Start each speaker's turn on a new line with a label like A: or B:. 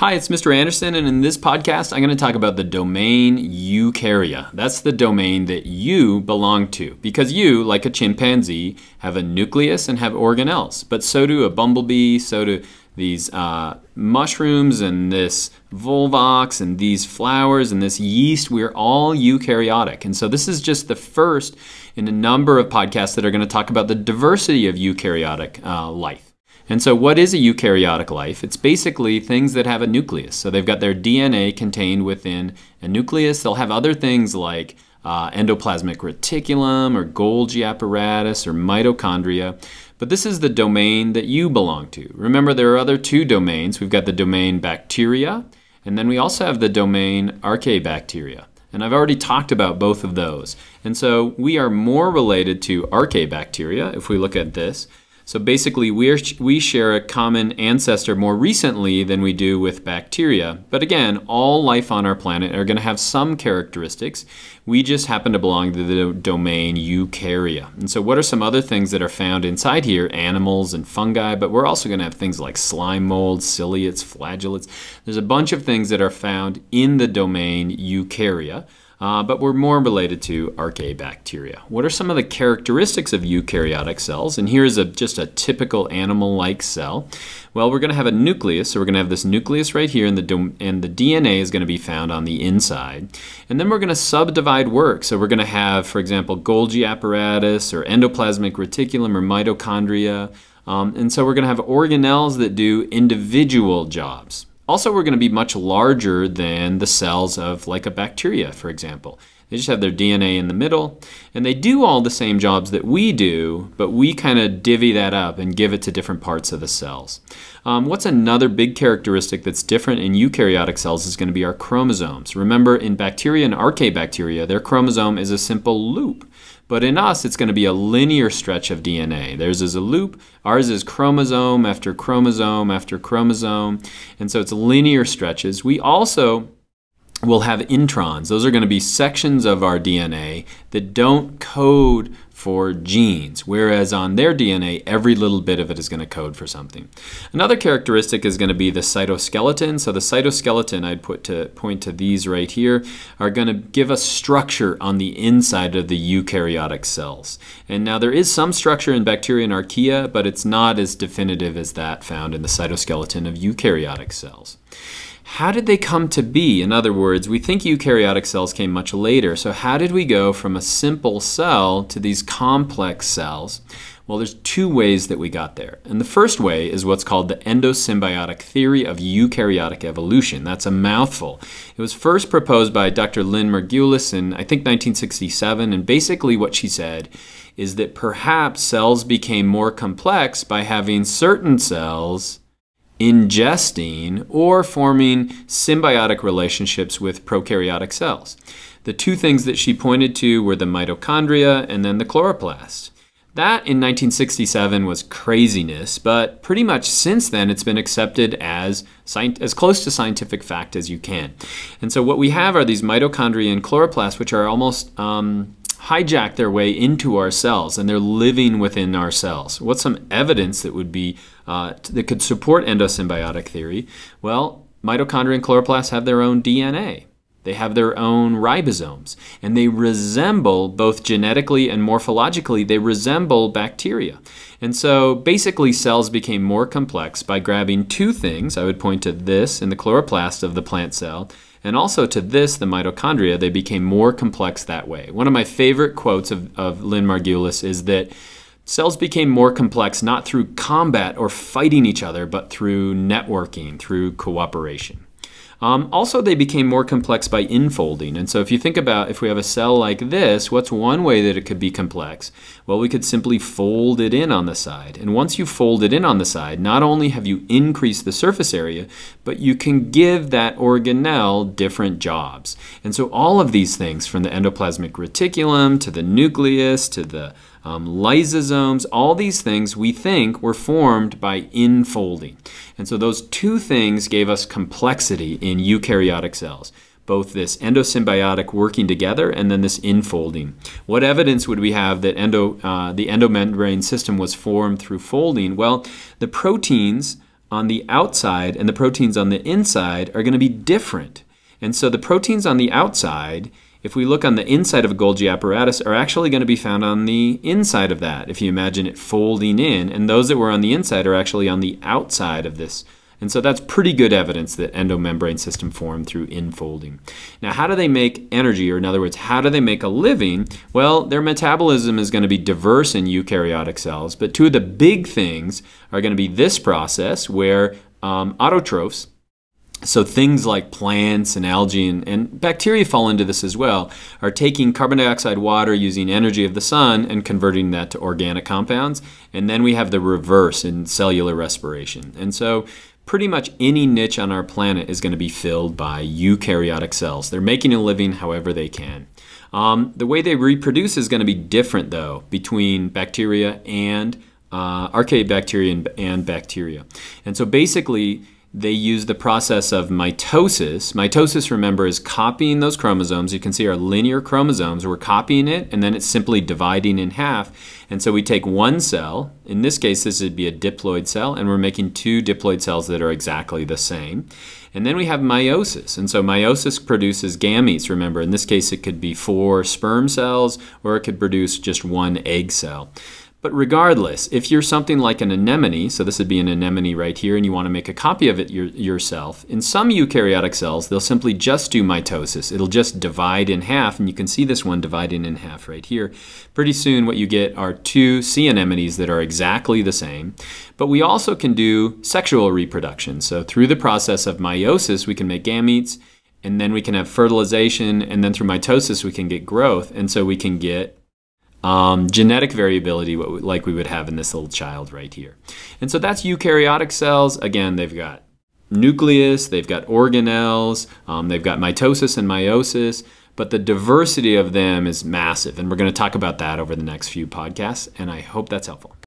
A: Hi, it's Mr. Anderson, and in this podcast, I'm going to talk about the domain eukarya. That's the domain that you belong to, because you, like a chimpanzee, have a nucleus and have organelles, but so do a bumblebee, so do these uh, mushrooms and this volvox and these flowers and this yeast, we're all eukaryotic. And so this is just the first in a number of podcasts that are going to talk about the diversity of eukaryotic uh, life. And so what is a eukaryotic life? It's basically things that have a nucleus. So they've got their DNA contained within a nucleus. They'll have other things like uh, endoplasmic reticulum or Golgi apparatus or mitochondria. But this is the domain that you belong to. Remember, there are other two domains. We've got the domain bacteria, and then we also have the domain archaebacteria. And I've already talked about both of those. And so we are more related to archaebacteria, if we look at this, so basically, we, are, we share a common ancestor more recently than we do with bacteria. But again, all life on our planet are going to have some characteristics. We just happen to belong to the domain eukarya. And so what are some other things that are found inside here? Animals and fungi, but we're also going to have things like slime molds, ciliates, flagellates. There's a bunch of things that are found in the domain eukarya uh, but we're more related to archaea bacteria. What are some of the characteristics of eukaryotic cells? And here's a, just a typical animal-like cell. Well, we're going to have a nucleus, so we're going to have this nucleus right here, and the, and the DNA is going to be found on the inside. And then we're going to subdivide work, so we're going to have, for example, Golgi apparatus, or endoplasmic reticulum, or mitochondria. Um, and so we're going to have organelles that do individual jobs. Also, we're going to be much larger than the cells of like a bacteria, for example. They just have their DNA in the middle, and they do all the same jobs that we do, but we kind of divvy that up and give it to different parts of the cells. Um, what's another big characteristic that's different in eukaryotic cells is going to be our chromosomes. Remember, in bacteria and archaebacteria, their chromosome is a simple loop. But in us, it's going to be a linear stretch of DNA. Theirs is a loop, ours is chromosome after chromosome after chromosome. And so it's linear stretches. We also will have introns. Those are going to be sections of our DNA that don't code for genes, whereas on their DNA, every little bit of it is going to code for something. Another characteristic is going to be the cytoskeleton. So the cytoskeleton, I'd put to point to these right here, are going to give us structure on the inside of the eukaryotic cells. And now there is some structure in bacteria and archaea, but it's not as definitive as that found in the cytoskeleton of eukaryotic cells how did they come to be? In other words, we think eukaryotic cells came much later. So how did we go from a simple cell to these complex cells? Well, there's two ways that we got there. And the first way is what's called the endosymbiotic theory of eukaryotic evolution. That's a mouthful. It was first proposed by Dr. Lynn Margulis in, I think, 1967. And basically what she said is that perhaps cells became more complex by having certain cells ingesting or forming symbiotic relationships with prokaryotic cells. The two things that she pointed to were the mitochondria and then the chloroplast. That in 1967 was craziness, but pretty much since then it's been accepted as as close to scientific fact as you can. And so what we have are these mitochondria and chloroplasts, which are almost um, hijack their way into our cells and they're living within our cells. What's some evidence that would be uh, that could support endosymbiotic theory? Well, mitochondria and chloroplasts have their own DNA. They have their own ribosomes, and they resemble, both genetically and morphologically, they resemble bacteria. And so basically, cells became more complex by grabbing two things. I would point to this in the chloroplast of the plant cell, and also to this, the mitochondria. They became more complex that way. One of my favorite quotes of, of Lynn Margulis is that cells became more complex not through combat or fighting each other, but through networking, through cooperation. Um, also, they became more complex by infolding. And so if you think about if we have a cell like this, what's one way that it could be complex? Well, we could simply fold it in on the side. And once you fold it in on the side, not only have you increased the surface area, but you can give that organelle different jobs. And so all of these things, from the endoplasmic reticulum to the nucleus to the um, lysosomes, all these things we think were formed by infolding. And so those two things gave us complexity in eukaryotic cells both this endosymbiotic working together and then this infolding. What evidence would we have that endo, uh, the endomembrane system was formed through folding? Well, the proteins on the outside and the proteins on the inside are going to be different. And so the proteins on the outside if we look on the inside of a Golgi apparatus, are actually going to be found on the inside of that, if you imagine it folding in. And those that were on the inside are actually on the outside of this. And so that's pretty good evidence that endomembrane system formed through infolding. Now, how do they make energy, or in other words, how do they make a living? Well, their metabolism is going to be diverse in eukaryotic cells, but two of the big things are going to be this process where um, autotrophs, so things like plants and algae and, and, bacteria fall into this as well, are taking carbon dioxide water using energy of the sun and converting that to organic compounds. And then we have the reverse in cellular respiration. And so pretty much any niche on our planet is going to be filled by eukaryotic cells. They're making a living however they can. Um, the way they reproduce is going to be different though between bacteria and uh, archaea bacteria and, and bacteria. And so basically, they use the process of mitosis. Mitosis, remember, is copying those chromosomes. You can see our linear chromosomes. We're copying it, and then it's simply dividing in half. And so we take one cell. In this case, this would be a diploid cell, and we're making two diploid cells that are exactly the same. And then we have meiosis. And so meiosis produces gametes, remember. In this case, it could be four sperm cells, or it could produce just one egg cell. But regardless, if you're something like an anemone, so this would be an anemone right here, and you want to make a copy of it your, yourself, in some eukaryotic cells, they'll simply just do mitosis. It'll just divide in half, and you can see this one dividing in half right here. Pretty soon what you get are two sea anemones that are exactly the same. But we also can do sexual reproduction. So through the process of meiosis, we can make gametes, and then we can have fertilization, and then through mitosis, we can get growth, and so we can get um, genetic variability like we would have in this little child right here. And so that's eukaryotic cells. Again, they've got nucleus, they've got organelles, um, they've got mitosis and meiosis, but the diversity of them is massive. And we're going to talk about that over the next few podcasts, and I hope that's helpful.